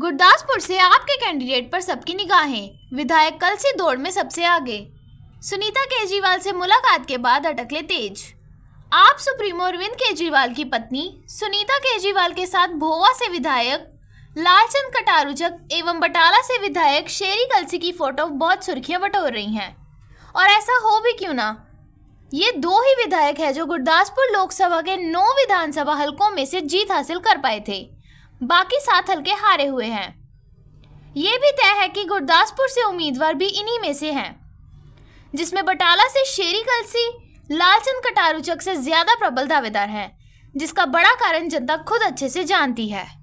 गुरदासपुर से आपके कैंडिडेट पर सबकी निगाहें विधायक कल से दौड़ में सबसे आगे सुनीता केजरीवाल से मुलाकात के बाद अटकले तेज आप सुप्रीमो अरविंद केजरीवाल की पत्नी सुनीता केजरीवाल के साथ भोवा से विधायक लालचंद कटारूचक एवं बटाला से विधायक शेरी कलसी की फोटो बहुत सुर्खियां बटोर रही हैं और ऐसा हो भी क्यों ना ये दो ही विधायक हैं जो गुरदासपुर लोकसभा के नौ विधानसभा हलकों में से जीत हासिल कर पाए थे बाकी सात हल्के हारे हुए हैं ये भी तय है कि गुरदासपुर से उम्मीदवार भी इन्हीं में से हैं जिसमें बटाला से शेरी कलसी लालचंद कटारूचक से ज़्यादा प्रबल दावेदार हैं जिसका बड़ा कारण जनता खुद अच्छे से जानती है